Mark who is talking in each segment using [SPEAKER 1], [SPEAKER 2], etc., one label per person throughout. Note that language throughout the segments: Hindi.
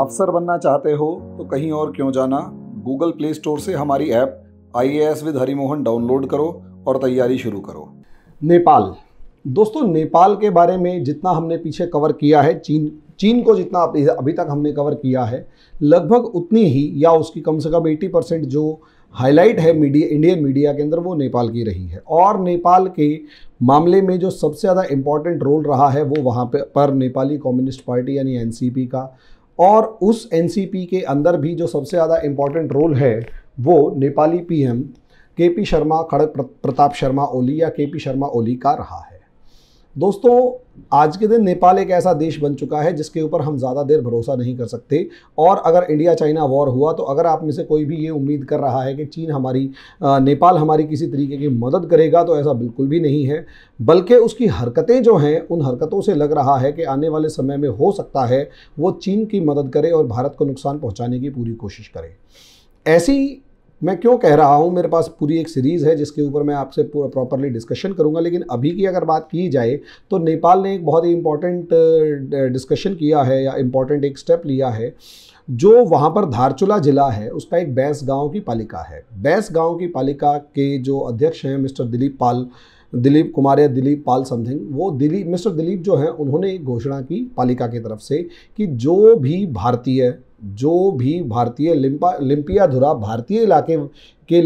[SPEAKER 1] अफसर बनना चाहते हो तो कहीं और क्यों जाना गूगल प्ले स्टोर से हमारी app I A S with Harimohan download करो और तैयारी शुरू करो नेपाल दोस्तों नेपाल के बारे में जितना हमने पीछे कवर किया है चीन चीन को जितना अभी तक हमने कवर किया है लगभग उतनी ही या उसकी कम से कम 80 परसेंट जो हाईलाइट है मीडिया इंडियन मीडिया के अंदर वो नेपाल की रही है और नेपाल के मामले में जो सबसे ज़्यादा इम्पॉर्टेंट रोल रहा है वो वहाँ पर नेपाली कम्युनिस्ट पार्टी यानी एनसीपी का और उस एन के अंदर भी जो सबसे ज़्यादा इम्पॉर्टेंट रोल है वो नेपाली पीएम केपी शर्मा खड़ग प्रताप शर्मा ओली या केपी शर्मा ओली का रहा है दोस्तों आज के दिन नेपाल एक ऐसा देश बन चुका है जिसके ऊपर हम ज़्यादा देर भरोसा नहीं कर सकते और अगर इंडिया चाइना वॉर हुआ तो अगर आप में से कोई भी ये उम्मीद कर रहा है कि चीन हमारी नेपाल हमारी किसी तरीके की मदद करेगा तो ऐसा बिल्कुल भी नहीं है बल्कि उसकी हरकतें जो हैं उन हरकतों से लग रहा है कि आने वाले समय में हो सकता है वो चीन की मदद करे और भारत को नुकसान पहुँचाने की पूरी कोशिश करे ऐसी मैं क्यों कह रहा हूँ मेरे पास पूरी एक सीरीज़ है जिसके ऊपर मैं आपसे पूरा प्रॉपरली डिस्कशन करूँगा लेकिन अभी की अगर बात की जाए तो नेपाल ने एक बहुत ही इम्पॉर्टेंट डिस्कशन किया है या इम्पॉर्टेंट एक स्टेप लिया है जो वहाँ पर धारचूला जिला है उसका एक बैंस गांव की पालिका है बैंस गांव की पालिका के जो अध्यक्ष हैं मिस्टर दिलीप पाल दिलीप कुमार या दिलीप पाल समथिंग वो दिलीप मिस्टर दिलीप जो हैं उन्होंने एक घोषणा की पालिका की तरफ से कि जो भी भारतीय जो भी भारतीय लिम्पा लिम्पिया धुरा भारतीय इलाके के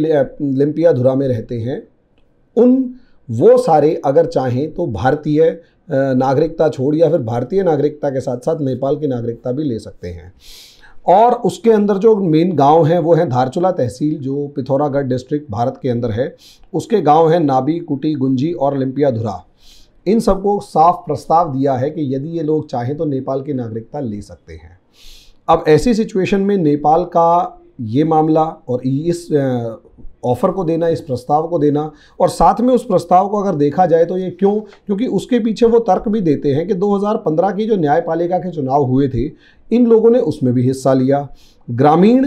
[SPEAKER 1] लिम्पिया धुरा में रहते हैं उन वो सारे अगर चाहें तो भारतीय नागरिकता छोड़ या फिर भारतीय नागरिकता के साथ साथ नेपाल की नागरिकता भी ले सकते हैं और उसके अंदर जो मेन गांव हैं वो हैं धारचूला तहसील जो पिथौरागढ़ डिस्ट्रिक्ट भारत के अंदर है उसके गांव हैं नाबी कुटी गुंजी और लिम्पिया धुरा इन सबको साफ प्रस्ताव दिया है कि यदि ये लोग चाहें तो नेपाल की नागरिकता ले सकते हैं अब ऐसी सिचुएशन में नेपाल का ये मामला और इस ऑफ़र को देना इस प्रस्ताव को देना और साथ में उस प्रस्ताव को अगर देखा जाए तो ये क्यों क्योंकि उसके पीछे वो तर्क भी देते हैं कि 2015 की जो न्यायपालिका के चुनाव हुए थे इन लोगों ने उसमें भी हिस्सा लिया ग्रामीण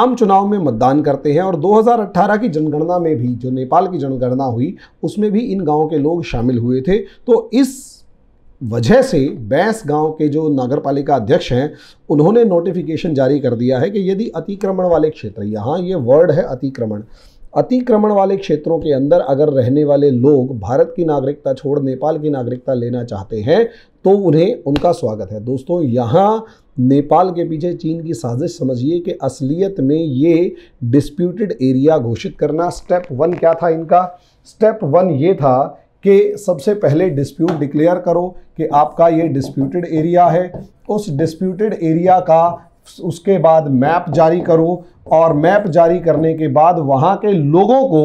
[SPEAKER 1] आम चुनाव में मतदान करते हैं और 2018 की जनगणना में भी जो नेपाल की जनगणना हुई उसमें भी इन गाँव के लोग शामिल हुए थे तो इस वजह से बैंस गांव के जो नगर पालिका अध्यक्ष हैं उन्होंने नोटिफिकेशन जारी कर दिया है कि यदि अतिक्रमण वाले क्षेत्र यहाँ ये वर्ड है अतिक्रमण अतिक्रमण वाले क्षेत्रों के अंदर अगर रहने वाले लोग भारत की नागरिकता छोड़ नेपाल की नागरिकता लेना चाहते हैं तो उन्हें उनका स्वागत है दोस्तों यहाँ नेपाल के पीछे चीन की साजिश समझिए कि असलियत में ये डिस्प्यूटेड एरिया घोषित करना स्टेप वन क्या था इनका स्टेप वन ये था कि सबसे पहले डिस्प्यूट डिक्लेयर करो कि आपका ये डिस्प्यूटेड एरिया है उस डिस्प्यूटेड एरिया का उसके बाद मैप जारी करो और मैप जारी करने के बाद वहाँ के लोगों को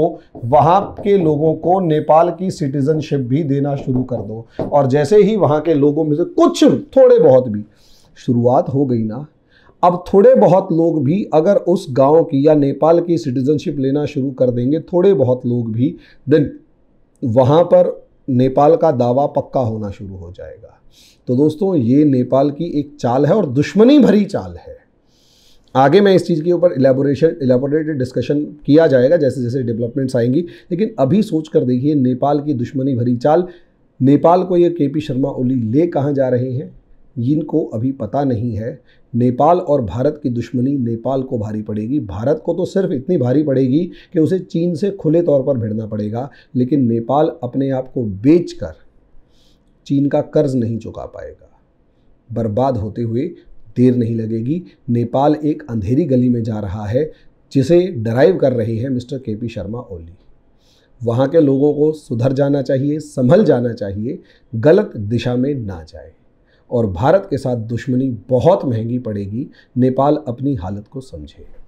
[SPEAKER 1] वहाँ के लोगों को नेपाल की सिटीज़नशिप भी देना शुरू कर दो और जैसे ही वहाँ के लोगों में से कुछ थोड़े बहुत भी शुरुआत हो गई ना अब थोड़े बहुत लोग भी अगर उस गांव की या नेपाल की सिटीज़नशिप लेना शुरू कर देंगे थोड़े बहुत लोग भी देन वहाँ पर नेपाल का दावा पक्का होना शुरू हो जाएगा तो दोस्तों ये नेपाल की एक चाल है और दुश्मनी भरी चाल है आगे मैं इस चीज़ के ऊपर इलेबोरेशन इलेबोरेटेड डिस्कशन किया जाएगा जैसे जैसे डेवलपमेंट्स आएंगी लेकिन अभी सोच कर देखिए नेपाल की दुश्मनी भरी चाल नेपाल को ये के पी शर्मा ओली ले कहाँ जा रहे हैं इनको अभी पता नहीं है नेपाल और भारत की दुश्मनी नेपाल को भारी पड़ेगी भारत को तो सिर्फ इतनी भारी पड़ेगी कि उसे चीन से खुले तौर पर भिड़ना पड़ेगा लेकिन नेपाल अपने आप को बेच कर चीन का कर्ज नहीं चुका पाएगा बर्बाद होते हुए देर नहीं लगेगी नेपाल एक अंधेरी गली में जा रहा है जिसे डराइव कर रहे हैं मिस्टर के पी शर्मा ओली वहाँ के लोगों को सुधर जाना चाहिए संभल जाना चाहिए गलत दिशा में ना जाए और भारत के साथ दुश्मनी बहुत महंगी पड़ेगी नेपाल अपनी हालत को समझे